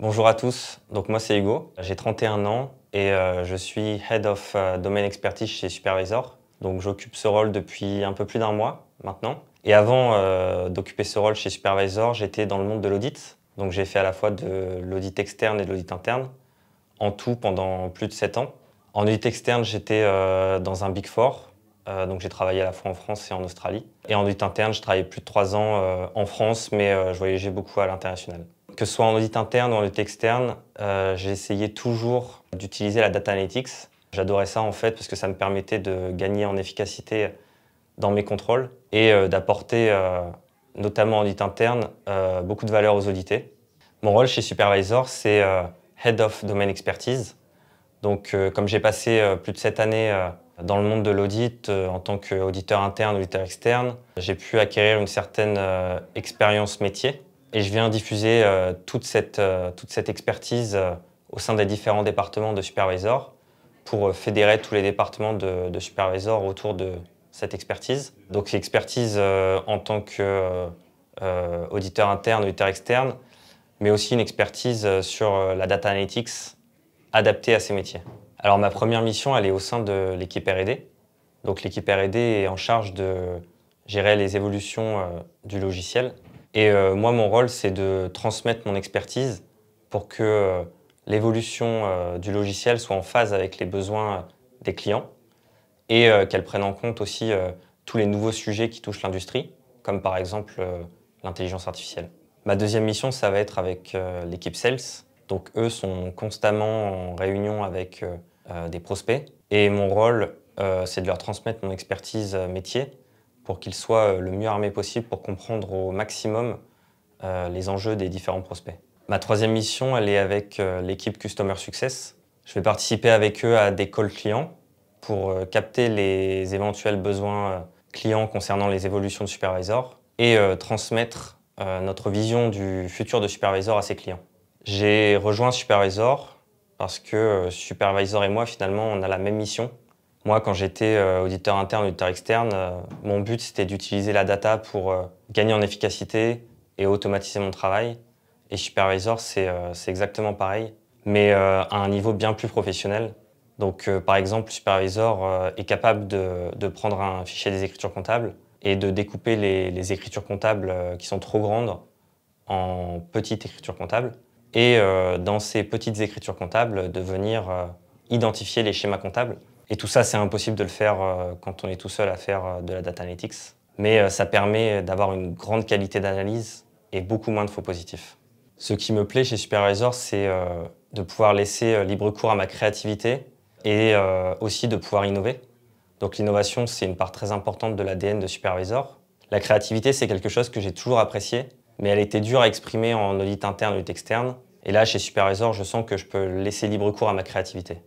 Bonjour à tous, donc moi c'est Hugo, j'ai 31 ans et euh, je suis Head of euh, Domain Expertise chez Supervisor. Donc j'occupe ce rôle depuis un peu plus d'un mois maintenant. Et avant euh, d'occuper ce rôle chez Supervisor, j'étais dans le monde de l'audit. Donc j'ai fait à la fois de l'audit externe et de l'audit interne, en tout pendant plus de 7 ans. En audit externe, j'étais dans un Big Four, donc j'ai travaillé à la fois en France et en Australie. Et en audit interne, je travaillais plus de 3 ans en France, mais je voyageais beaucoup à l'international que ce soit en audit interne ou en audit externe, euh, j'ai essayé toujours d'utiliser la data analytics. J'adorais ça en fait parce que ça me permettait de gagner en efficacité dans mes contrôles et euh, d'apporter, euh, notamment en audit interne, beaucoup de valeur aux audités. Mon rôle chez Supervisor, c'est Head of Domain Expertise. Donc comme j'ai passé plus de sept années dans le monde de l'audit, en tant qu'auditeur interne, auditeur externe, j'ai pu acquérir une certaine expérience métier et je viens diffuser euh, euh, toute, cette, expertise euh, au sein des différents départements de Supervisor pour fédérer tous les départements de, Supervisor autour de cette expertise. Donc expertise en tant qu'auditeur interne, auditeur externe, mais aussi une expertise sur la data analytics adaptée à ces métiers. Alors ma première mission, elle est au sein de l'équipe R&D. Donc l'équipe R&D est en charge de gérer les évolutions du logiciel et euh, moi, mon rôle, c'est de transmettre mon expertise pour que euh, l'évolution euh, du logiciel soit en phase avec les besoins des clients et qu'elle prenne en compte aussi tous les nouveaux sujets qui touchent l'industrie, comme par exemple l'intelligence artificielle. Ma deuxième mission, ça va être avec l'équipe Sales. Donc eux sont constamment en réunion avec des prospects. Et mon rôle, c'est de leur transmettre mon expertise métier pour qu'ils soient euh, le mieux armés possible pour comprendre au maximum euh, les enjeux des différents prospects. Ma troisième mission, elle est avec euh, l'équipe Customer Success. Je vais participer avec eux à des calls clients pour capter les éventuels besoins clients concernant les évolutions de Supervisor et transmettre notre vision du futur de Supervisor à ses clients. J'ai rejoint Supervisor parce que Supervisor et moi, finalement, on a la même mission, moi, quand j'étais euh, auditeur interne, auditeur externe, euh, mon but, c'était d'utiliser la data pour euh, gagner en efficacité et automatiser mon travail. Et Supervisor, c'est exactement pareil, mais à un niveau bien plus professionnel. Donc, par exemple, Supervisor est capable de, prendre un fichier des écritures comptables et de découper les, les écritures comptables qui sont trop grandes en petites écritures comptables. Et dans ces petites écritures comptables, de venir identifier les schémas comptables et tout ça, c'est impossible de le faire euh, quand on est tout seul à faire euh, de la data analytics. Mais euh, ça permet d'avoir une grande qualité d'analyse et beaucoup moins de faux positifs. Ce qui me plaît chez Supervisor, c'est de pouvoir laisser libre cours à ma créativité et aussi de pouvoir innover. Donc l'innovation, c'est une part très importante de l'ADN de Supervisor. La créativité, c'est quelque chose que j'ai toujours apprécié, mais elle était dure à exprimer en audit interne, ou externe. Et là, chez Supervisor, je sens que je peux laisser libre cours à ma créativité.